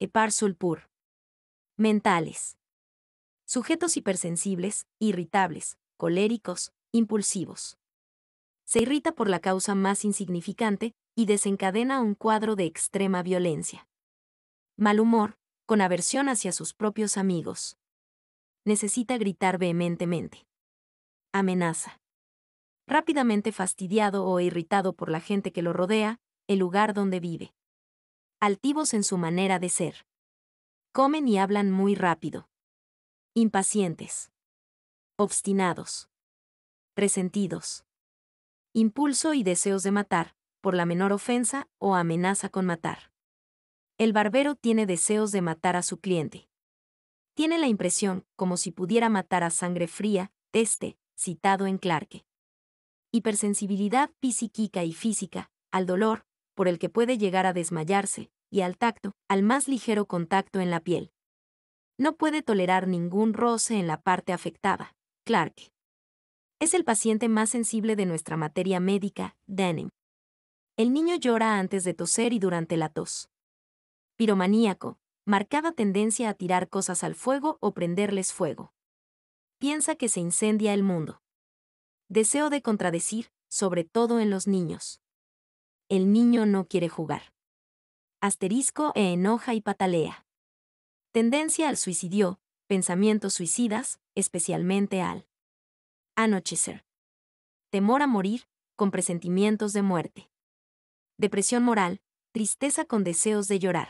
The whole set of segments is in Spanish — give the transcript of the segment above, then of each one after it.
Epar Sulpur. Mentales. Sujetos hipersensibles, irritables, coléricos, impulsivos. Se irrita por la causa más insignificante y desencadena un cuadro de extrema violencia. Mal humor, con aversión hacia sus propios amigos. Necesita gritar vehementemente. Amenaza. Rápidamente fastidiado o irritado por la gente que lo rodea, el lugar donde vive altivos en su manera de ser. Comen y hablan muy rápido. Impacientes. Obstinados. Resentidos. Impulso y deseos de matar, por la menor ofensa o amenaza con matar. El barbero tiene deseos de matar a su cliente. Tiene la impresión, como si pudiera matar a sangre fría, este, citado en Clarke. Hipersensibilidad psíquica y física, al dolor, por el que puede llegar a desmayarse, y al tacto, al más ligero contacto en la piel. No puede tolerar ningún roce en la parte afectada. Clark. Es el paciente más sensible de nuestra materia médica, Denim. El niño llora antes de toser y durante la tos. Piromaníaco, marcada tendencia a tirar cosas al fuego o prenderles fuego. Piensa que se incendia el mundo. Deseo de contradecir, sobre todo en los niños. El niño no quiere jugar. Asterisco e enoja y patalea. Tendencia al suicidio, pensamientos suicidas, especialmente al anochecer. Temor a morir, con presentimientos de muerte. Depresión moral, tristeza con deseos de llorar.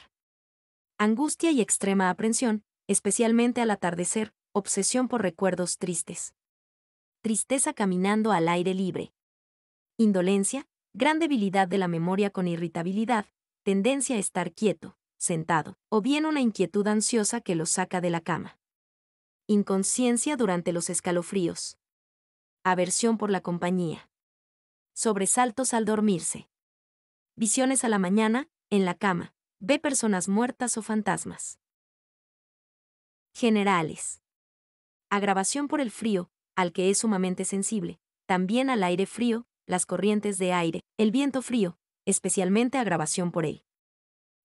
Angustia y extrema aprensión, especialmente al atardecer, obsesión por recuerdos tristes. Tristeza caminando al aire libre. Indolencia, gran debilidad de la memoria con irritabilidad, tendencia a estar quieto, sentado, o bien una inquietud ansiosa que lo saca de la cama. Inconsciencia durante los escalofríos. Aversión por la compañía. Sobresaltos al dormirse. Visiones a la mañana, en la cama. Ve personas muertas o fantasmas. Generales. Agravación por el frío, al que es sumamente sensible, también al aire frío, las corrientes de aire, el viento frío, especialmente agravación por él.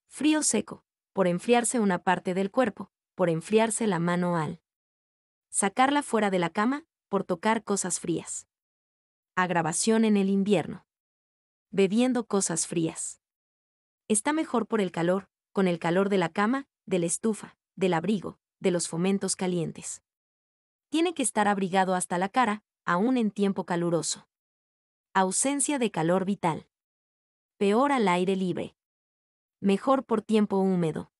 Frío seco, por enfriarse una parte del cuerpo, por enfriarse la mano al sacarla fuera de la cama, por tocar cosas frías. Agravación en el invierno. Bebiendo cosas frías. Está mejor por el calor, con el calor de la cama, de la estufa, del abrigo, de los fomentos calientes. Tiene que estar abrigado hasta la cara, aún en tiempo caluroso. Ausencia de calor vital. Peor al aire libre. Mejor por tiempo húmedo.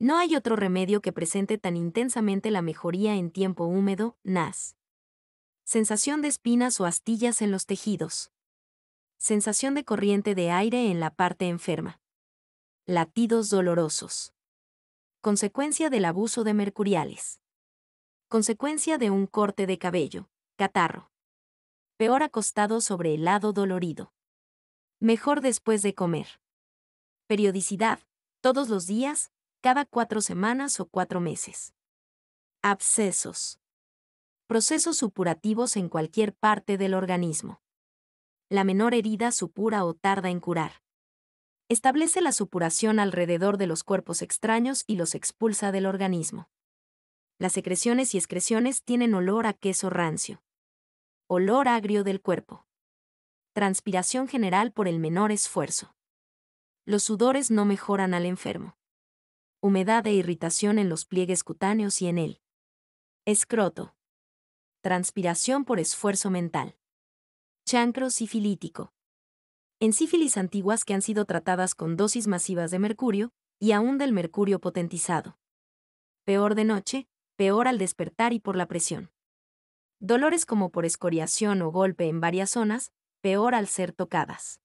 No hay otro remedio que presente tan intensamente la mejoría en tiempo húmedo, NAS. Sensación de espinas o astillas en los tejidos. Sensación de corriente de aire en la parte enferma. Latidos dolorosos. Consecuencia del abuso de mercuriales. Consecuencia de un corte de cabello, catarro peor acostado sobre el lado dolorido. Mejor después de comer. Periodicidad, todos los días, cada cuatro semanas o cuatro meses. Abscesos. Procesos supurativos en cualquier parte del organismo. La menor herida supura o tarda en curar. Establece la supuración alrededor de los cuerpos extraños y los expulsa del organismo. Las secreciones y excreciones tienen olor a queso rancio olor agrio del cuerpo. Transpiración general por el menor esfuerzo. Los sudores no mejoran al enfermo. Humedad e irritación en los pliegues cutáneos y en el escroto. Transpiración por esfuerzo mental. Chancro sifilítico. En sífilis antiguas que han sido tratadas con dosis masivas de mercurio, y aún del mercurio potentizado. Peor de noche, peor al despertar y por la presión dolores como por escoriación o golpe en varias zonas, peor al ser tocadas.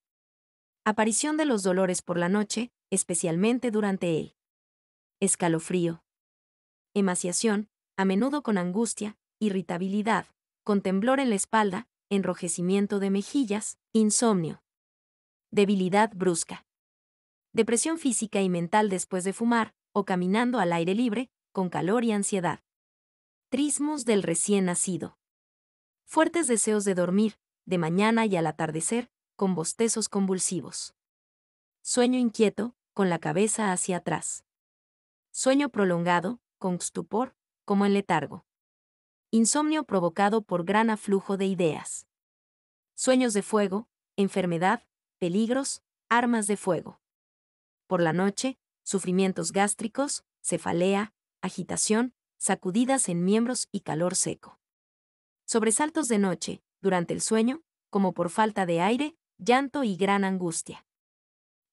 Aparición de los dolores por la noche, especialmente durante el escalofrío. Emaciación, a menudo con angustia, irritabilidad, con temblor en la espalda, enrojecimiento de mejillas, insomnio. Debilidad brusca. Depresión física y mental después de fumar o caminando al aire libre, con calor y ansiedad. Trismos del recién nacido fuertes deseos de dormir, de mañana y al atardecer, con bostezos convulsivos. Sueño inquieto, con la cabeza hacia atrás. Sueño prolongado, con estupor, como en letargo. Insomnio provocado por gran aflujo de ideas. Sueños de fuego, enfermedad, peligros, armas de fuego. Por la noche, sufrimientos gástricos, cefalea, agitación, sacudidas en miembros y calor seco sobresaltos de noche, durante el sueño, como por falta de aire, llanto y gran angustia.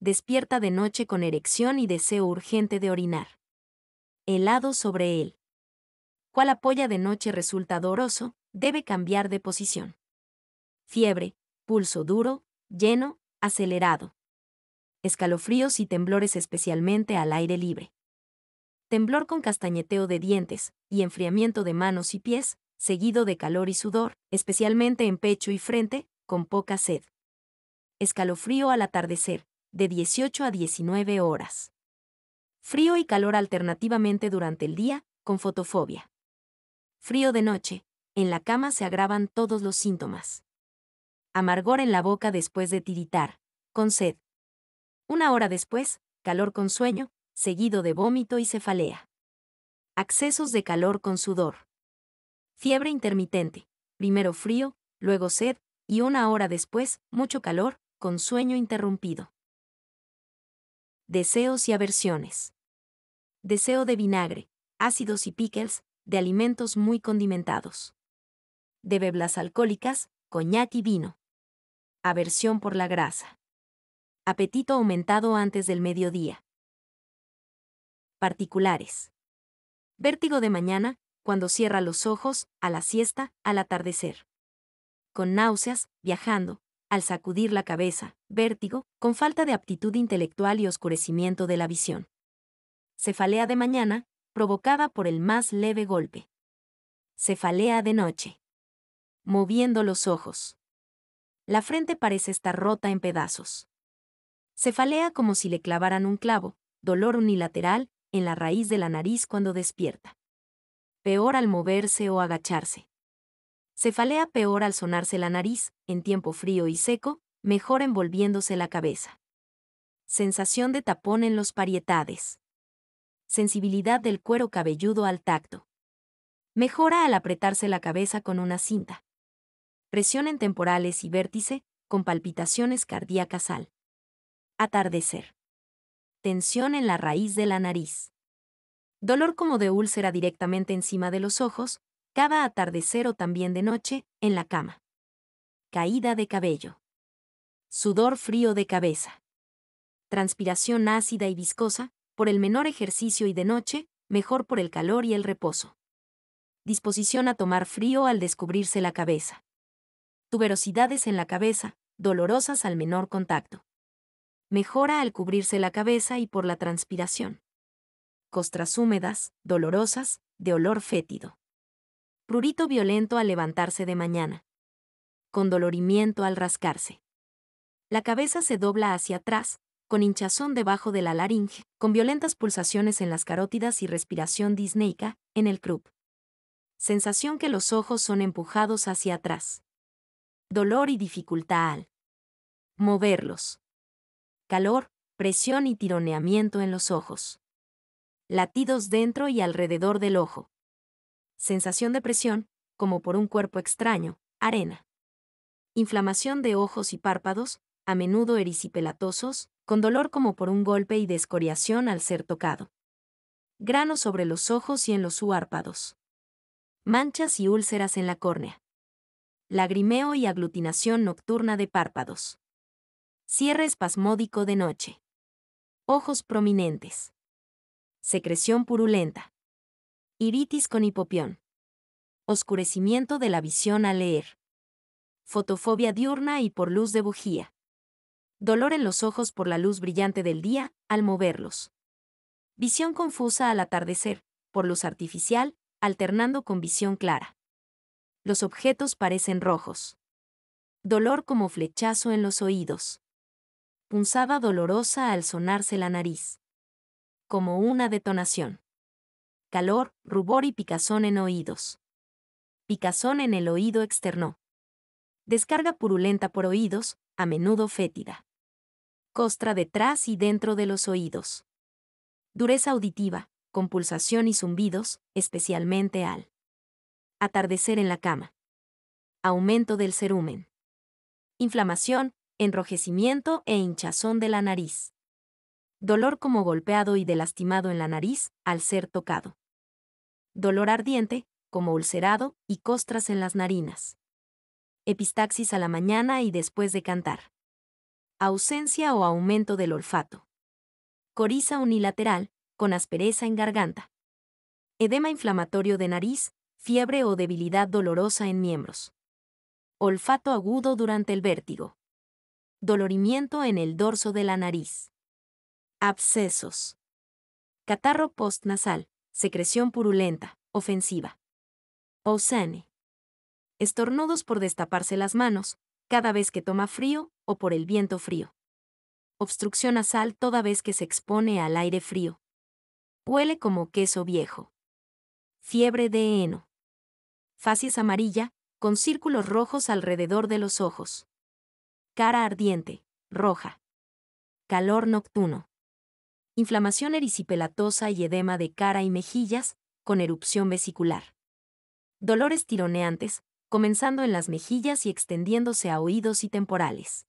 Despierta de noche con erección y deseo urgente de orinar. Helado sobre él. Cual apoya de noche resulta doloroso, debe cambiar de posición. Fiebre, pulso duro, lleno, acelerado. Escalofríos y temblores especialmente al aire libre. Temblor con castañeteo de dientes y enfriamiento de manos y pies, seguido de calor y sudor, especialmente en pecho y frente, con poca sed. Escalofrío al atardecer, de 18 a 19 horas. Frío y calor alternativamente durante el día, con fotofobia. Frío de noche, en la cama se agravan todos los síntomas. Amargor en la boca después de tiritar, con sed. Una hora después, calor con sueño, seguido de vómito y cefalea. Accesos de calor con sudor. Fiebre intermitente. Primero frío, luego sed, y una hora después, mucho calor, con sueño interrumpido. Deseos y aversiones. Deseo de vinagre, ácidos y pickles, de alimentos muy condimentados. De beblas alcohólicas, coñac y vino. Aversión por la grasa. Apetito aumentado antes del mediodía. Particulares. Vértigo de mañana, cuando cierra los ojos, a la siesta, al atardecer. Con náuseas, viajando, al sacudir la cabeza, vértigo, con falta de aptitud intelectual y oscurecimiento de la visión. Cefalea de mañana, provocada por el más leve golpe. Cefalea de noche. Moviendo los ojos. La frente parece estar rota en pedazos. Cefalea como si le clavaran un clavo, dolor unilateral, en la raíz de la nariz cuando despierta peor al moverse o agacharse. Cefalea peor al sonarse la nariz, en tiempo frío y seco, mejor envolviéndose la cabeza. Sensación de tapón en los parietades. Sensibilidad del cuero cabelludo al tacto. Mejora al apretarse la cabeza con una cinta. Presión en temporales y vértice, con palpitaciones cardíacas al atardecer. Tensión en la raíz de la nariz dolor como de úlcera directamente encima de los ojos, cada atardecer o también de noche, en la cama. Caída de cabello. Sudor frío de cabeza. Transpiración ácida y viscosa, por el menor ejercicio y de noche, mejor por el calor y el reposo. Disposición a tomar frío al descubrirse la cabeza. Tuberosidades en la cabeza, dolorosas al menor contacto. Mejora al cubrirse la cabeza y por la transpiración costras húmedas, dolorosas, de olor fétido. Prurito violento al levantarse de mañana. dolorimiento al rascarse. La cabeza se dobla hacia atrás, con hinchazón debajo de la laringe, con violentas pulsaciones en las carótidas y respiración disneica, en el croup. Sensación que los ojos son empujados hacia atrás. Dolor y dificultad al moverlos. Calor, presión y tironeamiento en los ojos latidos dentro y alrededor del ojo. Sensación de presión, como por un cuerpo extraño, arena. Inflamación de ojos y párpados, a menudo erisipelatosos, con dolor como por un golpe y descoriación al ser tocado. grano sobre los ojos y en los suárpados, Manchas y úlceras en la córnea. Lagrimeo y aglutinación nocturna de párpados. Cierre espasmódico de noche. Ojos prominentes secreción purulenta. Iritis con hipopión. Oscurecimiento de la visión al leer. Fotofobia diurna y por luz de bujía. Dolor en los ojos por la luz brillante del día, al moverlos. Visión confusa al atardecer, por luz artificial, alternando con visión clara. Los objetos parecen rojos. Dolor como flechazo en los oídos. Punzada dolorosa al sonarse la nariz como una detonación. Calor, rubor y picazón en oídos. Picazón en el oído externo. Descarga purulenta por oídos, a menudo fétida. Costra detrás y dentro de los oídos. Dureza auditiva, compulsación y zumbidos, especialmente al atardecer en la cama. Aumento del cerumen. Inflamación, enrojecimiento e hinchazón de la nariz dolor como golpeado y de lastimado en la nariz al ser tocado. Dolor ardiente, como ulcerado, y costras en las narinas. Epistaxis a la mañana y después de cantar. Ausencia o aumento del olfato. Coriza unilateral, con aspereza en garganta. Edema inflamatorio de nariz, fiebre o debilidad dolorosa en miembros. Olfato agudo durante el vértigo. Dolorimiento en el dorso de la nariz. Abscesos. Catarro postnasal, secreción purulenta, ofensiva. Ousane. Estornudos por destaparse las manos, cada vez que toma frío o por el viento frío. Obstrucción nasal toda vez que se expone al aire frío. Huele como queso viejo. Fiebre de heno. Facies amarilla, con círculos rojos alrededor de los ojos. Cara ardiente, roja. Calor nocturno inflamación erisipelatosa y edema de cara y mejillas, con erupción vesicular. Dolores tironeantes, comenzando en las mejillas y extendiéndose a oídos y temporales.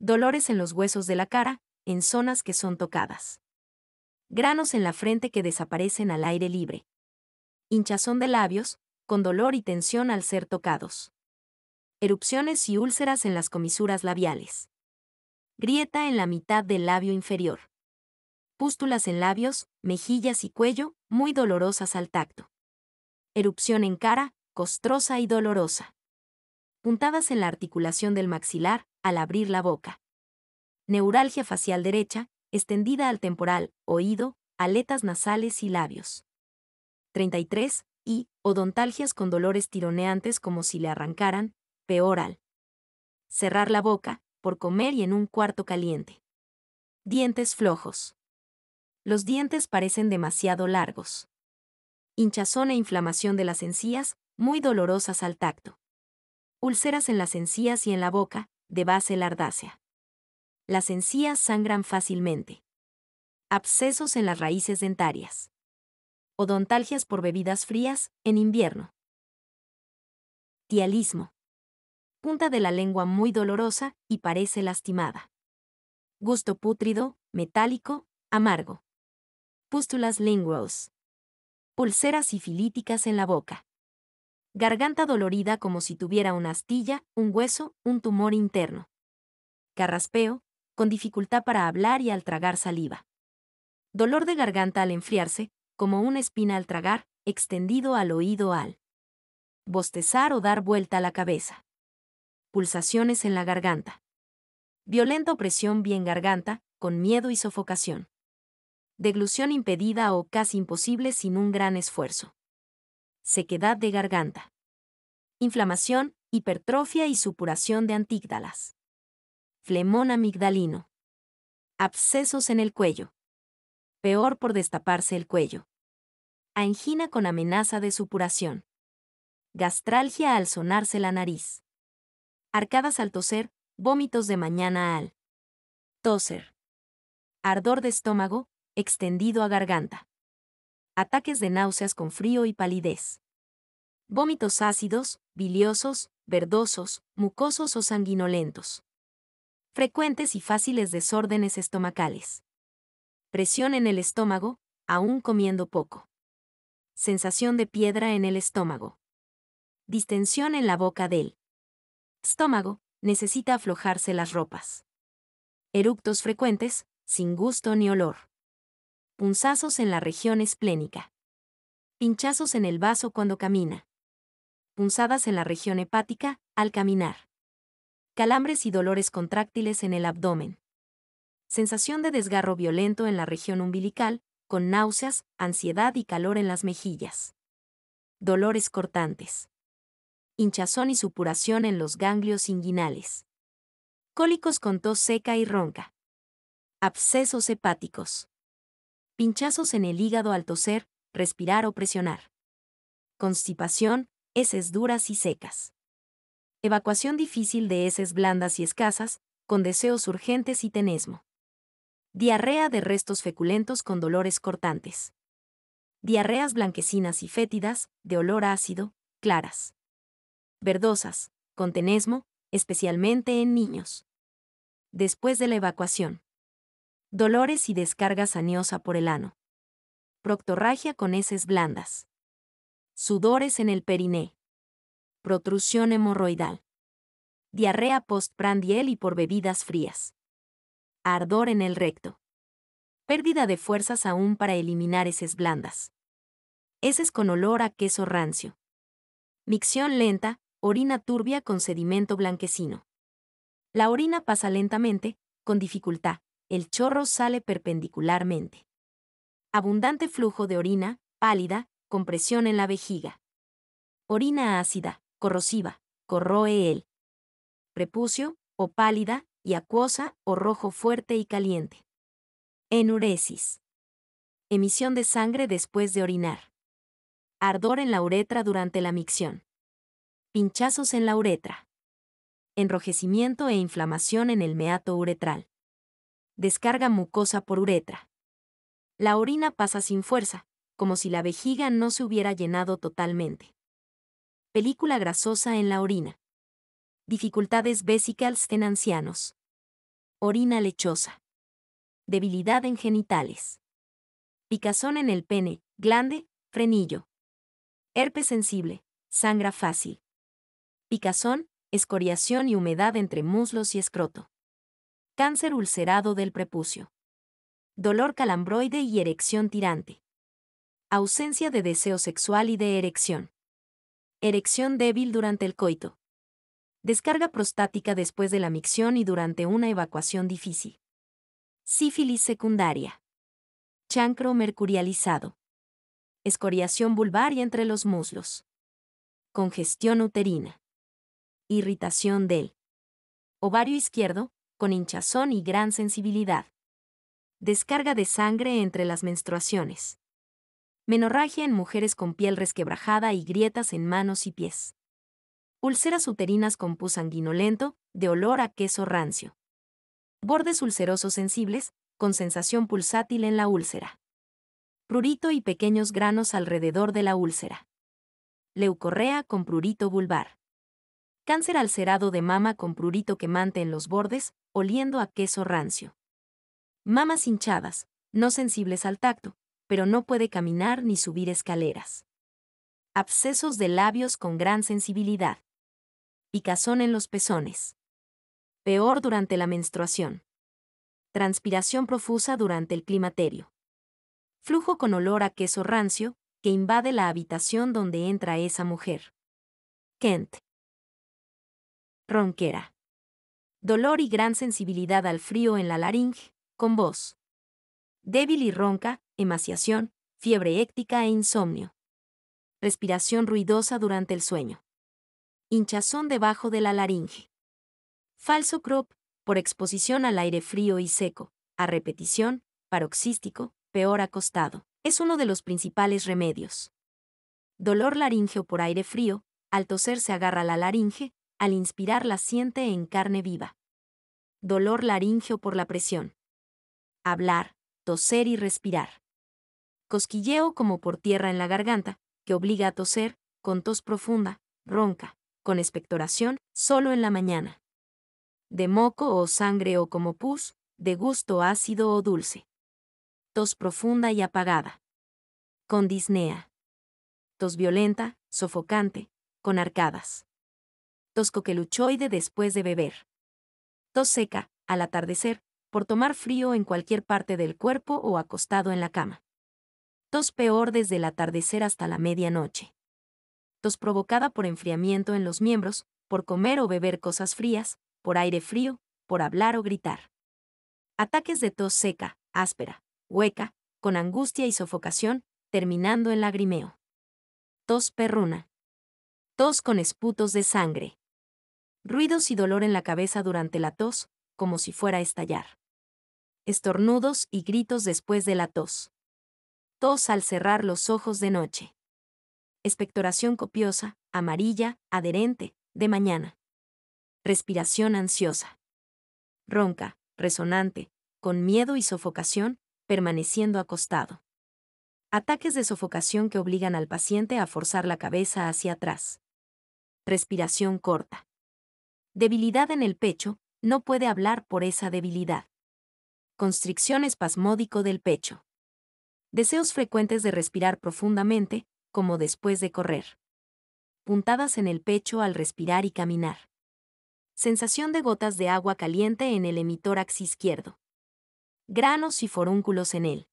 Dolores en los huesos de la cara, en zonas que son tocadas. Granos en la frente que desaparecen al aire libre. Hinchazón de labios, con dolor y tensión al ser tocados. Erupciones y úlceras en las comisuras labiales. Grieta en la mitad del labio inferior pústulas en labios, mejillas y cuello, muy dolorosas al tacto. Erupción en cara, costrosa y dolorosa. Puntadas en la articulación del maxilar, al abrir la boca. Neuralgia facial derecha, extendida al temporal, oído, aletas nasales y labios. 33. Y, odontalgias con dolores tironeantes como si le arrancaran, peoral. Cerrar la boca, por comer y en un cuarto caliente. Dientes flojos. Los dientes parecen demasiado largos. Hinchazón e inflamación de las encías, muy dolorosas al tacto. Úlceras en las encías y en la boca, de base lardácea. Las encías sangran fácilmente. Abscesos en las raíces dentarias. Odontalgias por bebidas frías, en invierno. Tialismo. Punta de la lengua muy dolorosa y parece lastimada. Gusto pútrido, metálico, amargo pústulas linguals, Pulseras sifilíticas en la boca. Garganta dolorida como si tuviera una astilla, un hueso, un tumor interno. Carraspeo, con dificultad para hablar y al tragar saliva. Dolor de garganta al enfriarse, como una espina al tragar, extendido al oído al bostezar o dar vuelta a la cabeza. Pulsaciones en la garganta. Violenta opresión bien garganta, con miedo y sofocación deglución impedida o casi imposible sin un gran esfuerzo. Sequedad de garganta. Inflamación, hipertrofia y supuración de antígdalas. Flemón amigdalino. Abscesos en el cuello. Peor por destaparse el cuello. Angina con amenaza de supuración. Gastralgia al sonarse la nariz. Arcadas al toser, vómitos de mañana al. Toser. Ardor de estómago, extendido a garganta. Ataques de náuseas con frío y palidez. Vómitos ácidos, biliosos, verdosos, mucosos o sanguinolentos. Frecuentes y fáciles desórdenes estomacales. Presión en el estómago, aún comiendo poco. Sensación de piedra en el estómago. Distensión en la boca del estómago, necesita aflojarse las ropas. Eructos frecuentes, sin gusto ni olor punzazos en la región esplénica, pinchazos en el vaso cuando camina, punzadas en la región hepática al caminar, calambres y dolores contráctiles en el abdomen, sensación de desgarro violento en la región umbilical, con náuseas, ansiedad y calor en las mejillas, dolores cortantes, hinchazón y supuración en los ganglios inguinales, cólicos con tos seca y ronca, abscesos hepáticos pinchazos en el hígado al toser, respirar o presionar. Constipación, heces duras y secas. Evacuación difícil de heces blandas y escasas, con deseos urgentes y tenesmo. Diarrea de restos feculentos con dolores cortantes. Diarreas blanquecinas y fétidas, de olor ácido, claras. Verdosas, con tenesmo, especialmente en niños. Después de la evacuación. Dolores y descarga saniosa por el ano. Proctorragia con heces blandas. Sudores en el periné. Protrusión hemorroidal. Diarrea postprandial y por bebidas frías. Ardor en el recto. Pérdida de fuerzas aún para eliminar heces blandas. Heces con olor a queso rancio. Micción lenta, orina turbia con sedimento blanquecino. La orina pasa lentamente, con dificultad, el chorro sale perpendicularmente. Abundante flujo de orina, pálida, compresión en la vejiga. Orina ácida, corrosiva, corroe el prepucio, o pálida, y acuosa, o rojo fuerte y caliente. Enuresis. Emisión de sangre después de orinar. Ardor en la uretra durante la micción. Pinchazos en la uretra. Enrojecimiento e inflamación en el meato uretral descarga mucosa por uretra. La orina pasa sin fuerza, como si la vejiga no se hubiera llenado totalmente. Película grasosa en la orina. Dificultades vesicales en ancianos. Orina lechosa. Debilidad en genitales. Picazón en el pene, glande, frenillo. Herpes sensible, sangra fácil. Picazón, escoriación y humedad entre muslos y escroto cáncer ulcerado del prepucio, dolor calambroide y erección tirante, ausencia de deseo sexual y de erección, erección débil durante el coito, descarga prostática después de la micción y durante una evacuación difícil, sífilis secundaria, chancro mercurializado, escoriación vulvar y entre los muslos, congestión uterina, irritación del ovario izquierdo, con hinchazón y gran sensibilidad. Descarga de sangre entre las menstruaciones. Menorragia en mujeres con piel resquebrajada y grietas en manos y pies. úlceras uterinas con pus sanguinolento, de olor a queso rancio. Bordes ulcerosos sensibles, con sensación pulsátil en la úlcera. Prurito y pequeños granos alrededor de la úlcera. Leucorrea con prurito vulvar. Cáncer alcerado de mama con prurito quemante en los bordes, oliendo a queso rancio. Mamas hinchadas, no sensibles al tacto, pero no puede caminar ni subir escaleras. Abscesos de labios con gran sensibilidad. Picazón en los pezones. Peor durante la menstruación. Transpiración profusa durante el climaterio. Flujo con olor a queso rancio, que invade la habitación donde entra esa mujer. Kent. Ronquera dolor y gran sensibilidad al frío en la laringe, con voz débil y ronca, emaciación, fiebre éctica e insomnio. Respiración ruidosa durante el sueño. Hinchazón debajo de la laringe. Falso crop, por exposición al aire frío y seco, a repetición, paroxístico, peor acostado. Es uno de los principales remedios. Dolor laringeo por aire frío, al toser se agarra la laringe, al inspirar la siente en carne viva. Dolor laringeo por la presión. Hablar, toser y respirar. Cosquilleo como por tierra en la garganta, que obliga a toser, con tos profunda, ronca, con expectoración, solo en la mañana. De moco o sangre o como pus, de gusto ácido o dulce. Tos profunda y apagada. Con disnea. Tos violenta, sofocante, con arcadas coqueluchoide después de beber. Tos seca, al atardecer, por tomar frío en cualquier parte del cuerpo o acostado en la cama. Tos peor desde el atardecer hasta la medianoche. Tos provocada por enfriamiento en los miembros, por comer o beber cosas frías, por aire frío, por hablar o gritar. Ataques de tos seca, áspera, hueca, con angustia y sofocación, terminando en lagrimeo. Tos perruna. Tos con esputos de sangre ruidos y dolor en la cabeza durante la tos, como si fuera a estallar. Estornudos y gritos después de la tos. Tos al cerrar los ojos de noche. espectoración copiosa, amarilla, adherente, de mañana. Respiración ansiosa. Ronca, resonante, con miedo y sofocación, permaneciendo acostado. Ataques de sofocación que obligan al paciente a forzar la cabeza hacia atrás. Respiración corta. Debilidad en el pecho, no puede hablar por esa debilidad. Constricción espasmódico del pecho. Deseos frecuentes de respirar profundamente, como después de correr. Puntadas en el pecho al respirar y caminar. Sensación de gotas de agua caliente en el hemitórax izquierdo. Granos y forúnculos en él.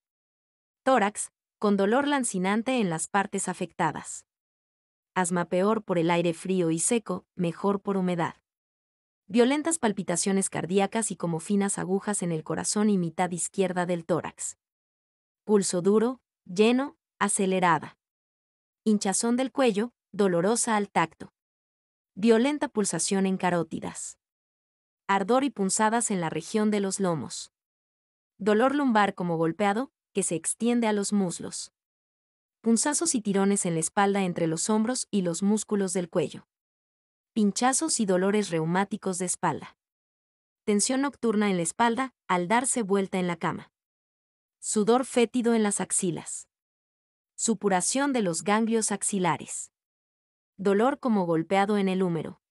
Tórax, con dolor lancinante en las partes afectadas. Asma peor por el aire frío y seco, mejor por humedad violentas palpitaciones cardíacas y como finas agujas en el corazón y mitad izquierda del tórax. Pulso duro, lleno, acelerada. Hinchazón del cuello, dolorosa al tacto. Violenta pulsación en carótidas. Ardor y punzadas en la región de los lomos. Dolor lumbar como golpeado, que se extiende a los muslos. Punzazos y tirones en la espalda entre los hombros y los músculos del cuello pinchazos y dolores reumáticos de espalda. Tensión nocturna en la espalda al darse vuelta en la cama. Sudor fétido en las axilas. Supuración de los ganglios axilares. Dolor como golpeado en el húmero.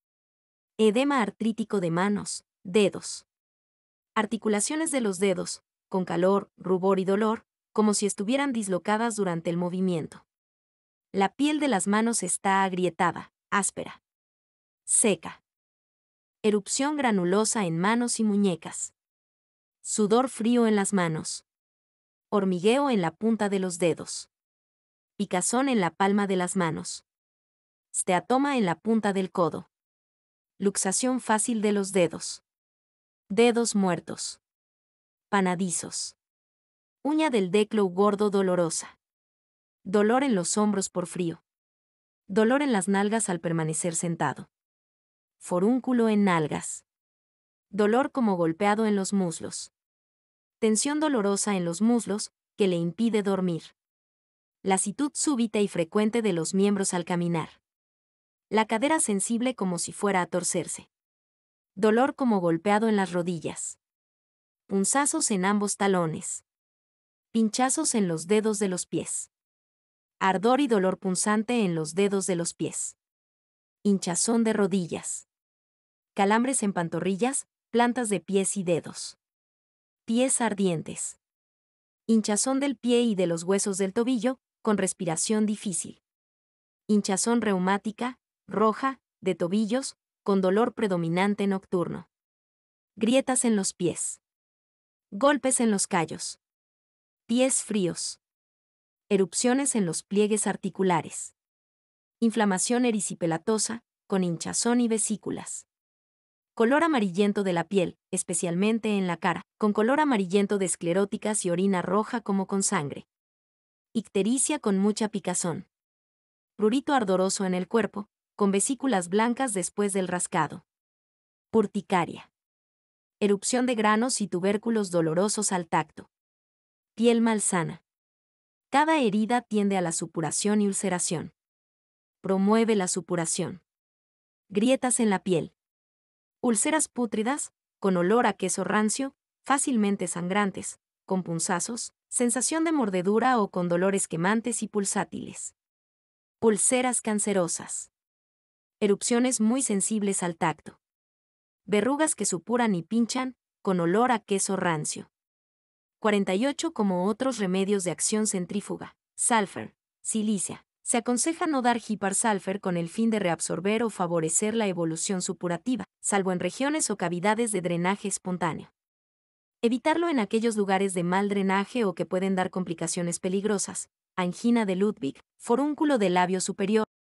Edema artrítico de manos, dedos. Articulaciones de los dedos, con calor, rubor y dolor, como si estuvieran dislocadas durante el movimiento. La piel de las manos está agrietada, áspera seca. Erupción granulosa en manos y muñecas. Sudor frío en las manos. Hormigueo en la punta de los dedos. Picazón en la palma de las manos. Steatoma en la punta del codo. Luxación fácil de los dedos. Dedos muertos. Panadizos. Uña del declo gordo dolorosa. Dolor en los hombros por frío. Dolor en las nalgas al permanecer sentado forúnculo en nalgas. Dolor como golpeado en los muslos. Tensión dolorosa en los muslos, que le impide dormir. Lasitud súbita y frecuente de los miembros al caminar. La cadera sensible como si fuera a torcerse. Dolor como golpeado en las rodillas. Punzazos en ambos talones. Pinchazos en los dedos de los pies. Ardor y dolor punzante en los dedos de los pies hinchazón de rodillas calambres en pantorrillas, plantas de pies y dedos. Pies ardientes. Hinchazón del pie y de los huesos del tobillo, con respiración difícil. Hinchazón reumática, roja, de tobillos, con dolor predominante nocturno. Grietas en los pies. Golpes en los callos. Pies fríos. Erupciones en los pliegues articulares. Inflamación erisipelatosa, con hinchazón y vesículas color amarillento de la piel, especialmente en la cara, con color amarillento de escleróticas y orina roja como con sangre. Ictericia con mucha picazón. Prurito ardoroso en el cuerpo, con vesículas blancas después del rascado. Purticaria. Erupción de granos y tubérculos dolorosos al tacto. Piel malsana. Cada herida tiende a la supuración y ulceración. Promueve la supuración. Grietas en la piel. Ulceras pútridas, con olor a queso rancio, fácilmente sangrantes, con punzazos, sensación de mordedura o con dolores quemantes y pulsátiles. Ulceras cancerosas. Erupciones muy sensibles al tacto. Verrugas que supuran y pinchan, con olor a queso rancio. 48 como otros remedios de acción centrífuga, sulfur, silicia, se aconseja no dar salfer con el fin de reabsorber o favorecer la evolución supurativa, salvo en regiones o cavidades de drenaje espontáneo. Evitarlo en aquellos lugares de mal drenaje o que pueden dar complicaciones peligrosas, angina de Ludwig, forúnculo del labio superior,